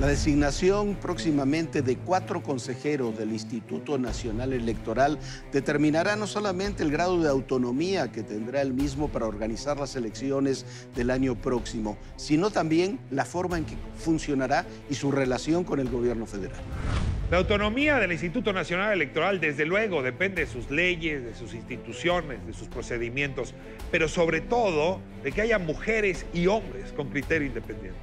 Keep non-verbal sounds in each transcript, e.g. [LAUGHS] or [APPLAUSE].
La designación próximamente de cuatro consejeros del Instituto Nacional Electoral determinará no solamente el grado de autonomía que tendrá el mismo para organizar las elecciones del año próximo, sino también la forma en que funcionará y su relación con el gobierno federal. La autonomía del Instituto Nacional Electoral, desde luego, depende de sus leyes, de sus instituciones, de sus procedimientos, pero sobre todo de que haya mujeres y hombres con criterio independiente.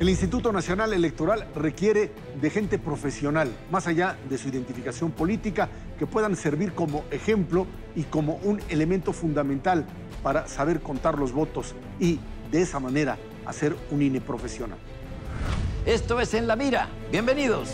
El Instituto Nacional Electoral requiere de gente profesional, más allá de su identificación política, que puedan servir como ejemplo y como un elemento fundamental para saber contar los votos y, de esa manera, hacer un INE profesional. Esto es En la Mira. Bienvenidos.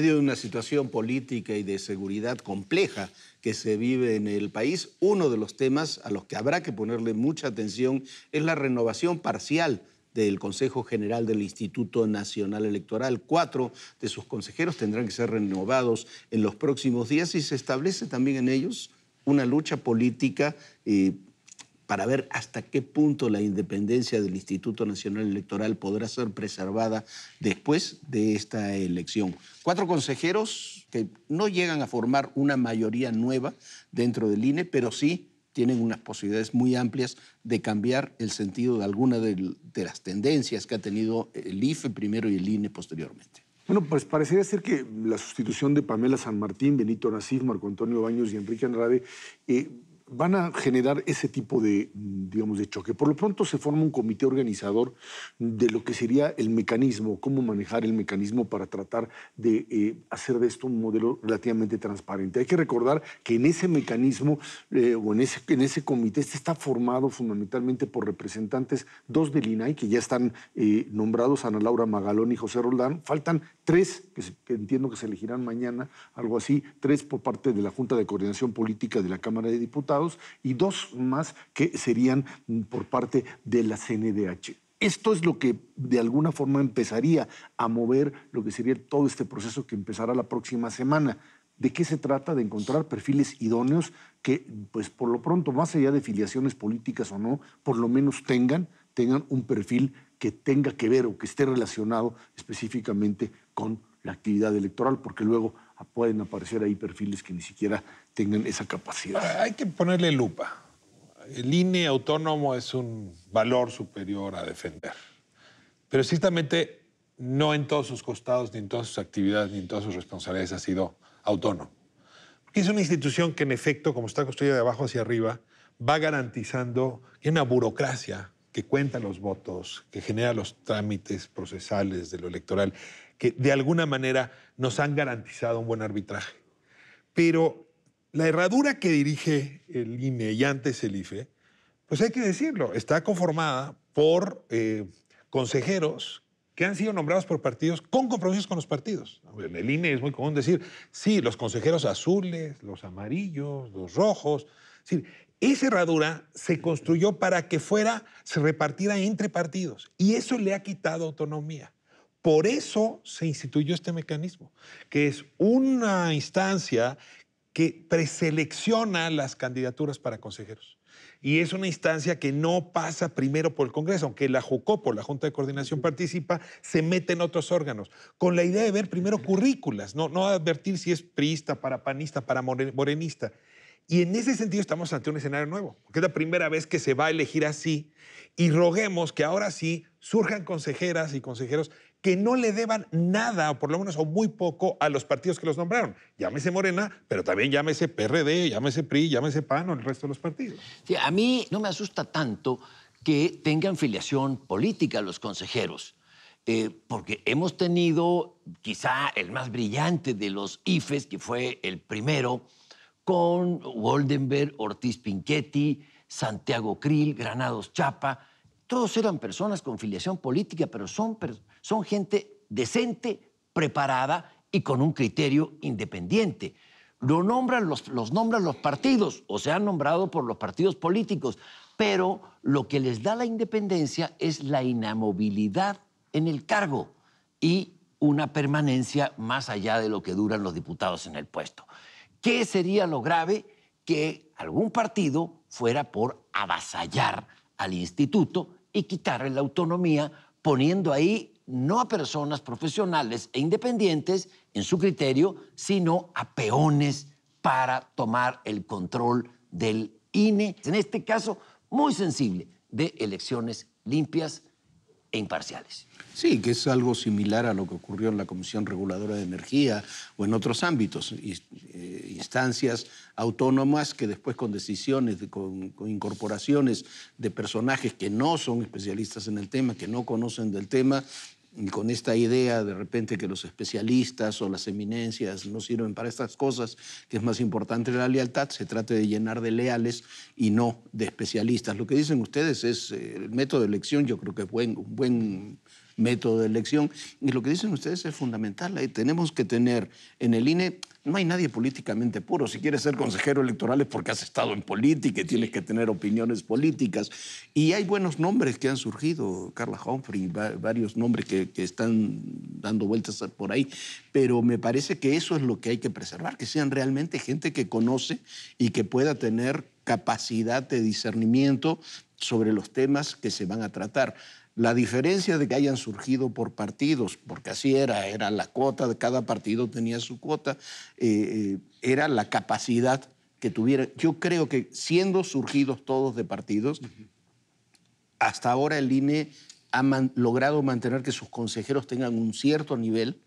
medio de una situación política y de seguridad compleja que se vive en el país, uno de los temas a los que habrá que ponerle mucha atención es la renovación parcial del Consejo General del Instituto Nacional Electoral. Cuatro de sus consejeros tendrán que ser renovados en los próximos días y se establece también en ellos una lucha política eh, para ver hasta qué punto la independencia del Instituto Nacional Electoral podrá ser preservada después de esta elección. Cuatro consejeros que no llegan a formar una mayoría nueva dentro del INE, pero sí tienen unas posibilidades muy amplias de cambiar el sentido de alguna de, las tendencias que ha tenido el IFE primero y el INE posteriormente. Bueno, pues parecería ser que la sustitución de Pamela San Martín, Benito Nasif, Marco Antonio Baños y Enrique Andrade eh, van a generar ese tipo de, digamos, de choque. Por lo pronto se forma un comité organizador de lo que sería el mecanismo, cómo manejar el mecanismo para tratar de eh, hacer de esto un modelo relativamente transparente. Hay que recordar que en ese mecanismo eh, o en ese, en ese comité este está formado fundamentalmente por representantes, dos del INAI, que ya están eh, nombrados, Ana Laura Magalón y José Roldán. Faltan tres, que entiendo que se elegirán mañana, algo así, tres por parte de la Junta de Coordinación Política de la Cámara de Diputados y dos más que serían por parte de la CNDH. Esto es lo que de alguna forma empezaría a mover lo que sería todo este proceso que empezará la próxima semana. ¿De qué se trata? De encontrar perfiles idóneos que, pues por lo pronto, más allá de filiaciones políticas o no, por lo menos tengan, tengan un perfil que tenga que ver o que esté relacionado específicamente con la actividad electoral, porque luego pueden aparecer ahí perfiles que ni siquiera tengan esa capacidad. Hay que ponerle lupa. El INE autónomo es un valor superior a defender, pero ciertamente no en todos sus costados, ni en todas sus actividades, ni en todas sus responsabilidades ha sido autónomo. Porque es una institución que en efecto, como está construida de abajo hacia arriba, va garantizando que una burocracia que cuenta los votos, que genera los trámites procesales de lo electoral, que de alguna manera nos han garantizado un buen arbitraje. Pero la herradura que dirige el INE y antes el IFE, pues hay que decirlo, está conformada por eh, consejeros que han sido nombrados por partidos con compromisos con los partidos. En el INE es muy común decir, sí, los consejeros azules, los amarillos, los rojos. Es esa herradura se construyó para que fuera, se repartiera entre partidos y eso le ha quitado autonomía. Por eso se instituyó este mecanismo, que es una instancia que preselecciona las candidaturas para consejeros. Y es una instancia que no pasa primero por el Congreso, aunque la JUCOPO, la Junta de Coordinación, participa, se mete en otros órganos, con la idea de ver primero currículas, no, no advertir si es priista, para panista, para morenista. Y en ese sentido estamos ante un escenario nuevo, porque es la primera vez que se va a elegir así y roguemos que ahora sí surjan consejeras y consejeros que no le deban nada, o por lo menos o muy poco, a los partidos que los nombraron. Llámese Morena, pero también llámese PRD, llámese PRI, llámese PAN o el resto de los partidos. Sí, a mí no me asusta tanto que tengan filiación política los consejeros, eh, porque hemos tenido quizá el más brillante de los IFES, que fue el primero, con Woldenberg, Ortiz Pinchetti, Santiago Krill, Granados Chapa. Todos eran personas con filiación política, pero son, son gente decente, preparada y con un criterio independiente. Lo nombran los, los nombran los partidos o se han nombrado por los partidos políticos, pero lo que les da la independencia es la inamovilidad en el cargo y una permanencia más allá de lo que duran los diputados en el puesto. ¿Qué sería lo grave? Que algún partido fuera por avasallar al instituto y quitarle la autonomía, poniendo ahí no a personas profesionales e independientes en su criterio, sino a peones para tomar el control del INE, en este caso muy sensible, de elecciones limpias, e imparciales. Sí, que es algo similar a lo que ocurrió en la Comisión Reguladora de Energía o en otros ámbitos, eh, instancias autónomas que después con decisiones, con, con, incorporaciones de personajes que no son especialistas en el tema, que no conocen del tema, y con esta idea de repente que los especialistas o las eminencias no sirven para estas cosas, que es más importante la lealtad, se trate de llenar de leales y no de especialistas. Lo que dicen ustedes es, eh, el método de elección yo creo que es buen, buen método de elección. Y lo que dicen ustedes es fundamental. Ahí tenemos que tener en el INE, no hay nadie políticamente puro. Si quieres ser consejero electoral es porque has estado en política y tienes que tener opiniones políticas. Y hay buenos nombres que han surgido, Carla Humphrey, varios nombres que, que están dando vueltas por ahí. Pero me parece que eso es lo que hay que preservar, que sean realmente gente que conoce y que pueda tener capacidad de discernimiento sobre los temas que se van a tratar. La diferencia de que hayan surgido por partidos, porque así era, era la cuota, de cada partido tenía su cuota, eh, eh, era la capacidad que tuviera. Yo creo que siendo surgidos todos de partidos, hasta ahora el INE ha logrado mantener que sus consejeros tengan un cierto nivel,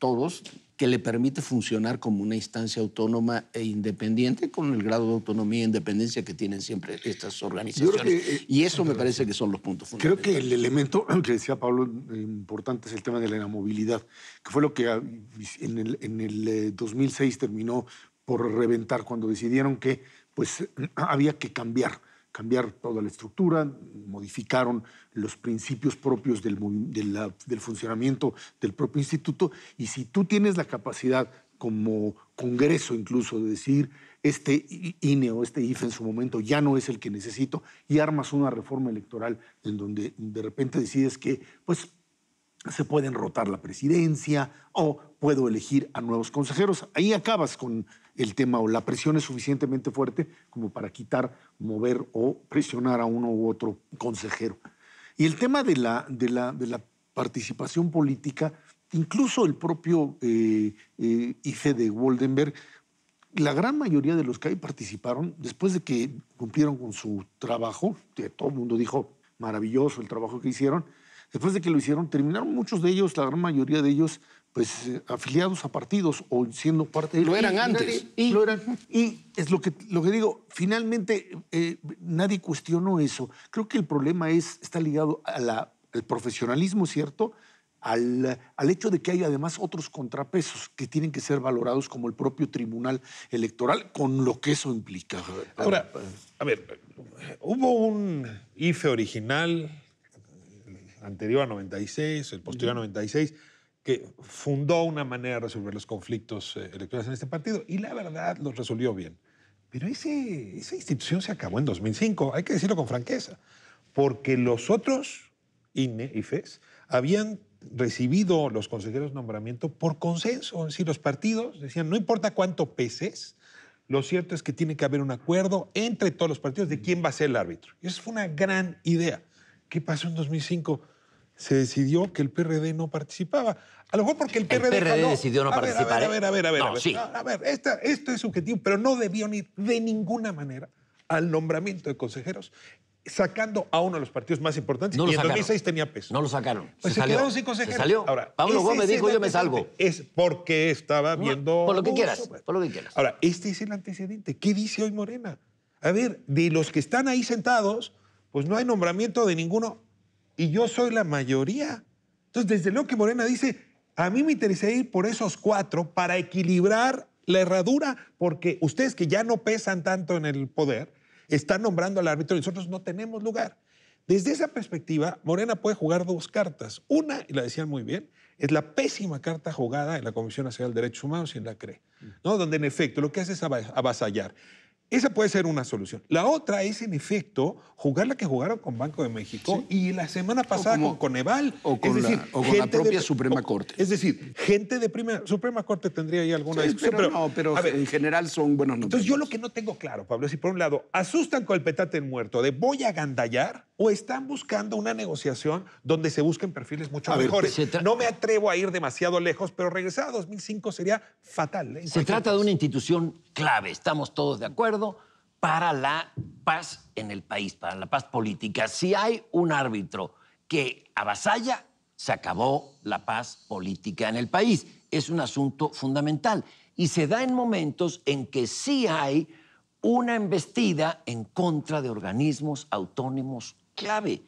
todos, que le permite funcionar como una instancia autónoma e independiente con el grado de autonomía e independencia que tienen siempre estas organizaciones. Eh, y eso me parece que son los puntos fundamentales. Creo que el elemento [CLEARS THROAT] que decía Pablo importante es el tema de la movilidad, que fue lo que ah, en el, 2006 eh, terminó por reventar cuando decidieron que pues, [CLEARS THROAT] había que cambiar cambiar toda la estructura, modificaron los principios propios del, del, funcionamiento del propio instituto y si tú tienes la capacidad como Congreso incluso de decir, este INE o este IFE en su momento ya no es el que necesito y armas una reforma electoral en donde de repente decides que pues se pueden rotar la presidencia o puedo elegir a nuevos consejeros. Ahí acabas con el tema o la presión es suficientemente fuerte como para quitar, mover o presionar a uno u otro consejero. Y el tema de la, participación política, incluso el propio eh, eh IFE de Woldenberg, la gran mayoría de los que ahí participaron, después de que cumplieron con su trabajo, todo el mundo dijo maravilloso el trabajo que hicieron, Después de que lo hicieron, terminaron muchos de ellos, la gran mayoría de ellos, pues eh, afiliados a partidos o siendo parte de... Lo eran antes. Y, lo eran. Y es lo que, lo que digo, finalmente eh, nadie cuestionó eso. Creo que el problema es, está ligado a la, al profesionalismo, ¿cierto? Al, al, hecho de que hay además otros contrapesos que tienen que ser valorados como el propio tribunal electoral, con lo que eso implica. Ahora, a ver, hubo un IFE original anterior a 96, el posterior a 96, que fundó una manera de resolver los conflictos eh, electorales en este partido y la verdad los resolvió bien. Pero esa institución se acabó en 2005, hay que decirlo con franqueza, porque los otros, INE y FES, habían recibido los consejeros nombramiento por consenso. Es decir, los partidos decían, no importa cuánto peses, lo cierto es que tiene que haber un acuerdo entre todos los partidos de quién va a ser el árbitro. Y esa fue una gran idea. ¿Qué pasó en 2005? se decidió que el PRD no participaba. A lo mejor porque el PRD, el PRD decidió no participar. A ¿eh? ver, a ver, a ver. A ver, esto es subjetivo, pero no debió ir de ninguna manera al nombramiento de consejeros sacando a uno de los partidos más importantes no y en sacaron. tenía peso. No lo sacaron. Pues se, quedaron sin consejeros. Se salió. Ahora, Pablo Gómez dijo yo me salgo. Es porque estaba viendo... por lo que quieras, por lo que quieras. Ahora, este es el antecedente. ¿Qué dice hoy Morena? A ver, de los que están ahí sentados, pues no hay nombramiento de ninguno y yo soy la mayoría. Entonces, desde luego que Morena dice, a mí me interesa ir por esos cuatro para equilibrar la herradura, porque ustedes que ya no pesan tanto en el poder, están nombrando al árbitro y nosotros no tenemos lugar. Desde esa perspectiva, Morena puede jugar dos cartas. Una, y la decían muy bien, es la pésima carta jugada en la Comisión Nacional de Derechos Humanos y en la CRE, ¿no? donde en efecto lo que hace es avasallar. Esa puede ser una solución. La otra es, en efecto, jugar la que jugaron con Banco de México y la semana pasada con Coneval. O con, la, propia Suprema Corte. Es decir, gente de primera, Suprema Corte tendría ahí alguna discusión. Pero, no, pero en general son buenos números. Entonces, yo lo que no tengo claro, Pablo, es si por un lado asustan con el petate en muerto de voy a gandallar o están buscando una negociación donde se busquen perfiles mucho mejores. no me atrevo a ir demasiado lejos, pero regresar a 2005 sería fatal. ¿eh? Se trata de una institución clave, estamos todos de acuerdo, para la paz en el país, para la paz política. Si hay un árbitro que avasalla, se acabó la paz política en el país. Es un asunto fundamental. Y se da en momentos en que sí hay una embestida en contra de organismos autónomos clave.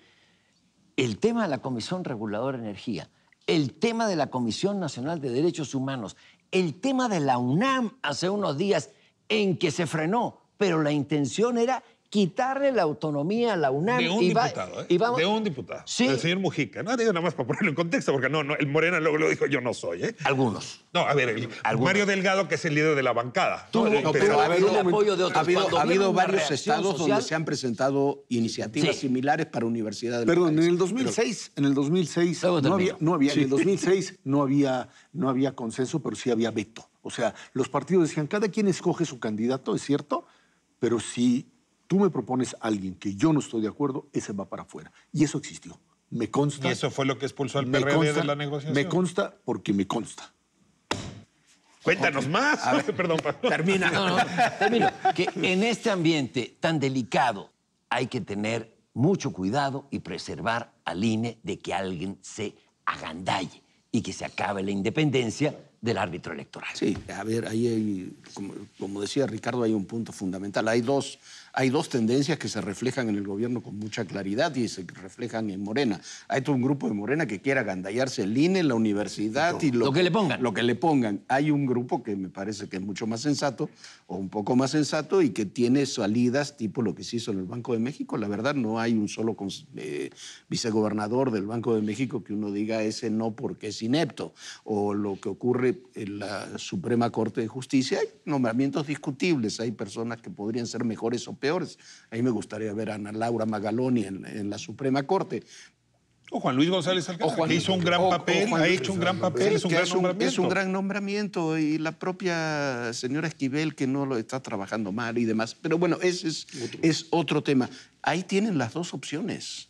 El tema de la Comisión Reguladora de Energía, el tema de la Comisión Nacional de Derechos Humanos, el tema de la UNAM hace unos días en que se frenó, pero la intención era quitarle la autonomía a la UNAM. De un diputado, ¿eh? De un diputado. Sí. El señor Mujica. No, digo nada más para ponerlo en contexto, porque no, el Morena luego lo dijo, yo no soy, ¿eh? Algunos. No, a ver, Algunos. Mario Delgado, que es el líder de la bancada. pero ha habido, apoyo de otros. varios estados donde se han presentado iniciativas similares para universidades. Perdón, en el 2006, en el 2006 no había, en el 2006 [LAUGHS] no había, no había consenso, pero sí había veto. O sea, los partidos decían, cada quien escoge su candidato, es cierto, pero sí tú me propones a alguien que yo no estoy de acuerdo, ese va para afuera. Y eso existió. Me consta. ¿Y eso fue lo que expulsó al PRD de la negociación? Me consta porque me consta. Cuéntanos más. [LAUGHS] perdón, Termina. termino. Que en este ambiente tan delicado hay que tener mucho cuidado y preservar al INE de que alguien se agandalle y que se acabe la independencia del árbitro electoral. Sí, a ver, ahí hay, como decía Ricardo, hay un punto fundamental. Hay dos hay dos tendencias que se reflejan en el gobierno con mucha claridad y se reflejan en Morena. Hay todo un grupo de Morena que quiere agandallarse el INE, la universidad y, lo, que le pongan. Lo que le pongan. Hay un grupo que me parece que es mucho más sensato o un poco más sensato y que tiene salidas tipo lo que se hizo en el Banco de México. La verdad, no hay un solo eh, vicegobernador del Banco de México que uno diga ese no porque es inepto. O lo que ocurre en la Suprema Corte de Justicia, hay nombramientos discutibles, hay personas que podrían ser mejores o peores. A mí me gustaría ver a Ana Laura Magaloni en, la Suprema Corte. O Juan Luis González Alcántara, que hizo un gran papel, ha hecho un gran papel, es, un gran nombramiento. es, un gran nombramiento. Y la propia señora Esquivel, que no lo está trabajando mal y demás. Pero bueno, ese es otro, es otro tema. Ahí tienen las dos opciones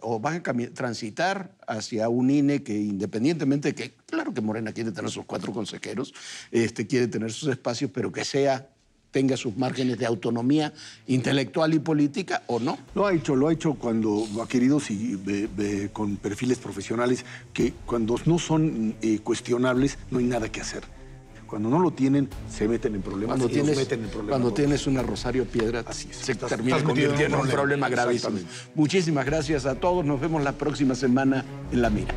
o van a transitar hacia un INE que independientemente que, claro que Morena quiere tener sus cuatro consejeros, este, quiere tener sus espacios, pero que sea tenga sus márgenes de autonomía intelectual y política o no. Lo ha hecho, lo ha hecho cuando ha querido con perfiles profesionales que cuando no son eh, cuestionables no hay nada que hacer. Cuando no lo tienen, se meten en problemas. Cuando, tienes, una Rosario Piedra, se termina convirtiendo en un problema, grave. Muchísimas gracias a todos. Nos vemos la próxima semana en La Mira.